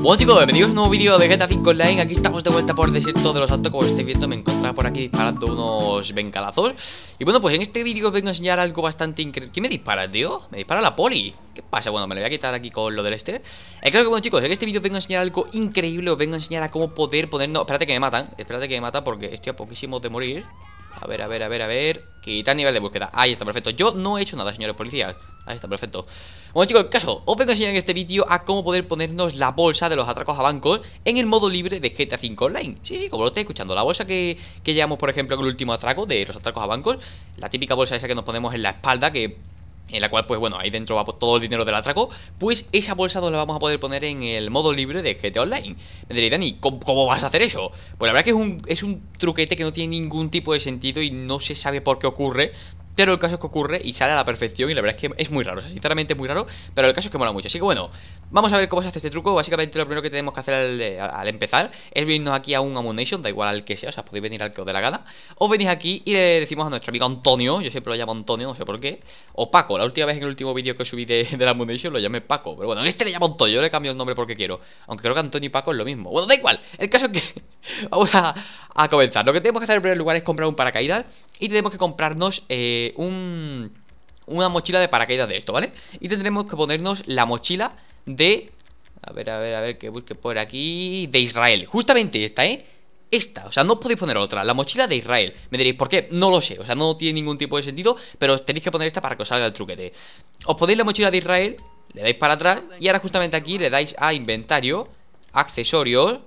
Bueno chicos, bienvenidos a un nuevo vídeo de GTA 5 Online Aquí estamos de vuelta por el desierto de los altos Como estáis viendo me encontraba por aquí disparando unos vencalazos Y bueno, pues en este vídeo os vengo a enseñar algo bastante increíble ¿Quién me dispara, tío? Me dispara la poli ¿Qué pasa? Bueno, me lo voy a quitar aquí con lo del este Creo que bueno chicos, en este vídeo os vengo a enseñar algo increíble Os vengo a enseñar a cómo poder ponernos... Espérate que me matan, espérate que me mata? porque estoy a poquísimo de morir a ver, a ver, a ver, a ver. Quitar nivel de búsqueda. Ahí está, perfecto. Yo no he hecho nada, señores policías. Ahí está, perfecto. Bueno, chicos, el caso. Os vengo a enseñar en este vídeo a cómo poder ponernos la bolsa de los atracos a bancos en el modo libre de GTA V Online. Sí, sí, como lo estáis escuchando. La bolsa que, llevamos, por ejemplo, con el último atraco de los atracos a bancos. La típica bolsa esa que nos ponemos en la espalda que en la cual, pues bueno, ahí dentro va todo el dinero del atraco, pues esa bolsa no la vamos a poder poner en el modo libre de GTA Online. Me diréis, Dani, ¿cómo, vas a hacer eso? Pues la verdad que es un, es un truquete que no tiene ningún tipo de sentido y no se sabe por qué ocurre, pero el caso es que ocurre y sale a la perfección y la verdad es que es muy raro, o sea, sinceramente muy raro, pero el caso es que mola mucho. Así que bueno, vamos a ver cómo se hace este truco. Básicamente lo primero que tenemos que hacer eh, al, empezar es venirnos aquí a un Amunation, da igual al que sea, o sea, podéis venir al que os dé la gana. Os venís aquí y le decimos a nuestro amigo Antonio, yo siempre lo llamo Antonio, no sé por qué, o Paco, la última vez en el último vídeo que subí de, de la lo llamé Paco, pero bueno, en este le llamo Antonio, yo le cambio el nombre porque quiero, aunque creo que Antonio y Paco es lo mismo. Bueno, da igual, el caso es que vamos a, a comenzar. Lo que tenemos que hacer en primer lugar es comprar un paracaídas y tenemos que comprarnos eh, un, una mochila de paracaídas de esto, ¿vale? Y tendremos que ponernos la mochila de... A ver, a ver, a ver, que busque por aquí... De Israel. Justamente esta, ¿eh? esta, o sea, no podéis poner otra, la mochila de Israel. Me diréis, ¿por qué? No lo sé, o sea, no tiene ningún tipo de sentido, pero tenéis que poner esta para que os salga el truquete. Os ponéis la mochila de Israel, le dais para atrás, y ahora justamente aquí le dais a inventario, accesorios,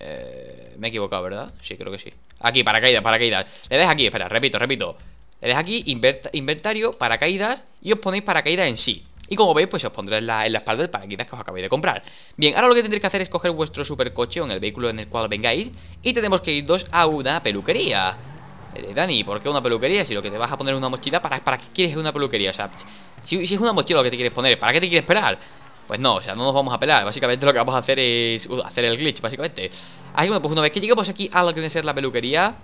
eh, me he equivocado, ¿verdad? Sí, creo que sí Aquí, paracaídas, paracaídas Le dejas aquí, espera, repito, repito Le dejas aquí, inventario, paracaídas Y os ponéis paracaídas en sí y como veis, pues os pondré en la, espalda el paracaídas que os acabéis de comprar. Bien, ahora lo que tendréis que hacer es coger vuestro supercoche o en el vehículo en el cual vengáis y tenemos que ir dos a una peluquería. Eh, Dani, ¿por qué una peluquería? Si lo que te vas a poner es una mochila, ¿para, ¿para qué quieres una peluquería? O si, si, es una mochila lo que te quieres poner, ¿para qué te quieres esperar? Pues no, o sea, no nos vamos a pelar. Básicamente lo que vamos a hacer es uh, hacer el glitch, básicamente. Así que bueno, pues una vez que lleguemos aquí a lo que debe ser la peluquería,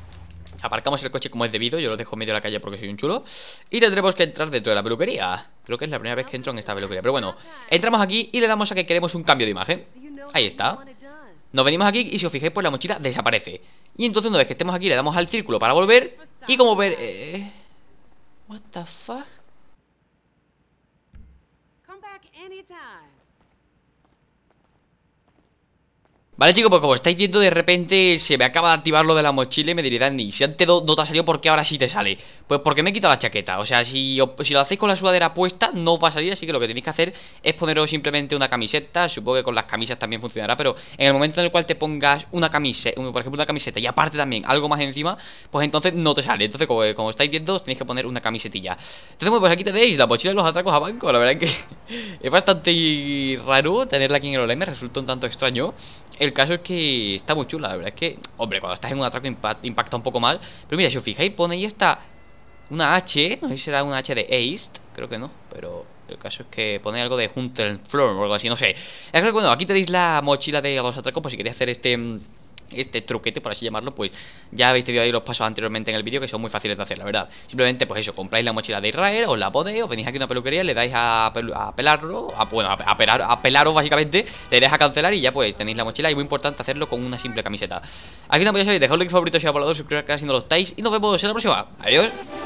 aparcamos el coche como es debido, yo lo dejo en medio de la calle porque soy un chulo, y tendremos que entrar dentro de la peluquería. Creo que es la primera vez que entro en esta peluquería, pero bueno, entramos aquí y le damos a que queremos un cambio de imagen. Ahí está. Nos venimos aquí y si os fijáis, pues la mochila desaparece. Y entonces una vez que estemos aquí le damos al círculo para volver y como ver... Eh, what the fuck? Come back anytime. Vale chicos, pues como pues, estáis viendo de repente se me acaba de activar lo de la mochila y me diréis Dani, si antes no, te ha salido, ¿por qué ahora sí te sale? Pues porque me he quitado la chaqueta, o sea, si, si lo hacéis con la sudadera puesta no va a salir, así que lo que tenéis que hacer es poneros simplemente una camiseta, supongo que con las camisas también funcionará, pero en el momento en el cual te pongas una camiseta, por ejemplo una camiseta y aparte también algo más encima, pues entonces no te sale, entonces como, estáis viendo tenéis que poner una camisetilla. Entonces pues aquí tenéis la mochila de los atracos a banco, la verdad que es bastante raro tenerla aquí en el OLM, resultó un tanto extraño. El el caso es que está muy chula, la verdad es que, hombre, cuando estás en un atraco impacta un poco mal. Pero mira, si os fijáis, pone ahí esta una H, no sé si será una H de East, creo que no, pero el caso es que pone algo de Hunter Floor o algo así, no sé. Bueno, aquí tenéis la mochila de los atracos, por si queréis hacer este mm, este truquete, por así llamarlo, pues ya habéis tenido ahí los pasos anteriormente en el vídeo que son muy fáciles de hacer, la verdad. Simplemente, pues eso, compráis la mochila de Israel, os la podéis, os venís aquí a una peluquería, le dais a, a pelarlo, a, bueno, a, pelar, a, pelaros básicamente, le dais a cancelar y ya pues tenéis la mochila. Y muy importante hacerlo con una simple camiseta. Aquí voy a podéis dejad un like favorito si os ha suscribiros si no lo estáis y nos vemos en la próxima. Adiós.